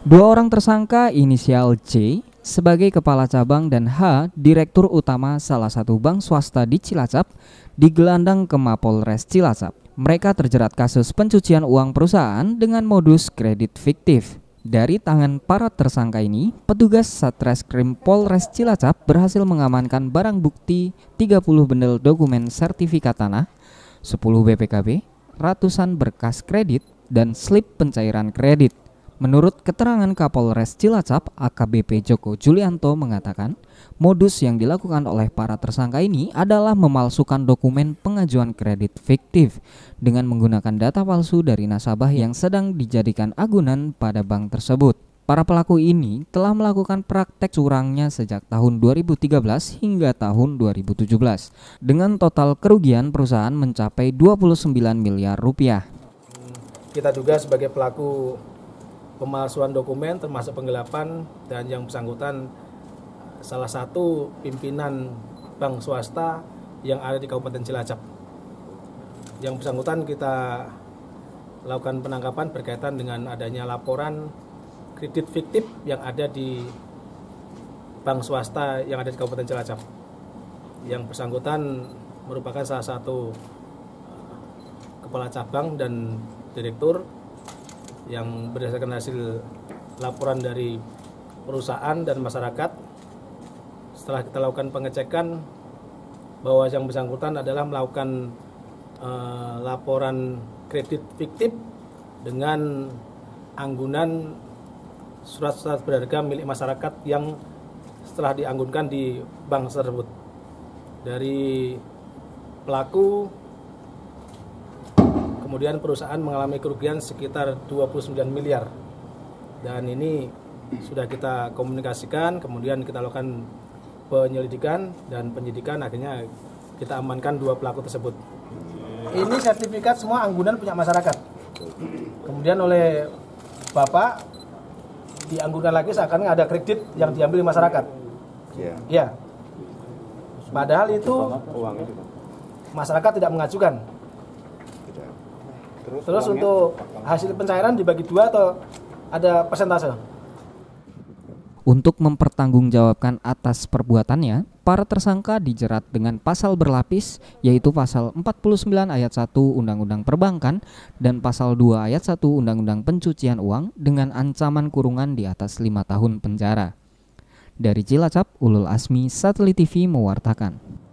Dua orang tersangka inisial C sebagai kepala cabang dan H direktur utama salah satu bank swasta di Cilacap digelandang ke Mapolres Cilacap. Mereka terjerat kasus pencucian uang perusahaan dengan modus kredit fiktif. Dari tangan para tersangka ini, petugas Satreskrim Polres Cilacap berhasil mengamankan barang bukti 30 bendel dokumen sertifikat tanah, 10 BPKB, ratusan berkas kredit, dan slip pencairan kredit. Menurut keterangan Kapolres Cilacap, AKBP Joko Julianto mengatakan, modus yang dilakukan oleh para tersangka ini adalah memalsukan dokumen pengajuan kredit fiktif dengan menggunakan data palsu dari nasabah yang sedang dijadikan agunan pada bank tersebut. Para pelaku ini telah melakukan praktek curangnya sejak tahun 2013 hingga tahun 2017 dengan total kerugian perusahaan mencapai 29 miliar rupiah. Kita duga sebagai pelaku pemalsuan dokumen termasuk penggelapan dan yang bersangkutan eh, salah satu pimpinan bank swasta yang ada di Kabupaten Cilacap. Yang bersangkutan kita lakukan penangkapan berkaitan dengan adanya laporan kredit fiktif yang ada di bank swasta yang ada di Kabupaten Cilacap. Yang bersangkutan merupakan salah satu eh, kepala cabang dan direktur yang berdasarkan hasil laporan dari perusahaan dan masyarakat setelah kita lakukan pengecekan bahwa yang bersangkutan adalah melakukan eh, laporan kredit fiktif dengan anggunan surat-surat berharga milik masyarakat yang setelah dianggunkan di bank tersebut dari pelaku kemudian perusahaan mengalami kerugian sekitar 29 miliar dan ini sudah kita komunikasikan kemudian kita lakukan penyelidikan dan penyidikan akhirnya kita amankan dua pelaku tersebut ini sertifikat semua anggunan punya masyarakat kemudian oleh bapak dianggurkan lagi seakan ada kredit yang diambil di masyarakat ya. padahal itu masyarakat tidak mengajukan terus terus untuk hasil pencairan dibagi dua atau ada persentase untuk mempertanggungjawabkan atas perbuatannya, para tersangka dijerat dengan pasal berlapis yaitu pasal 49 ayat 1 Undang-Undang Perbankan dan pasal 2 ayat 1 Undang-Undang Pencucian Uang dengan ancaman kurungan di atas 5 tahun penjara. Dari Cilacap, Ulul Asmi, Satelit TV mewartakan.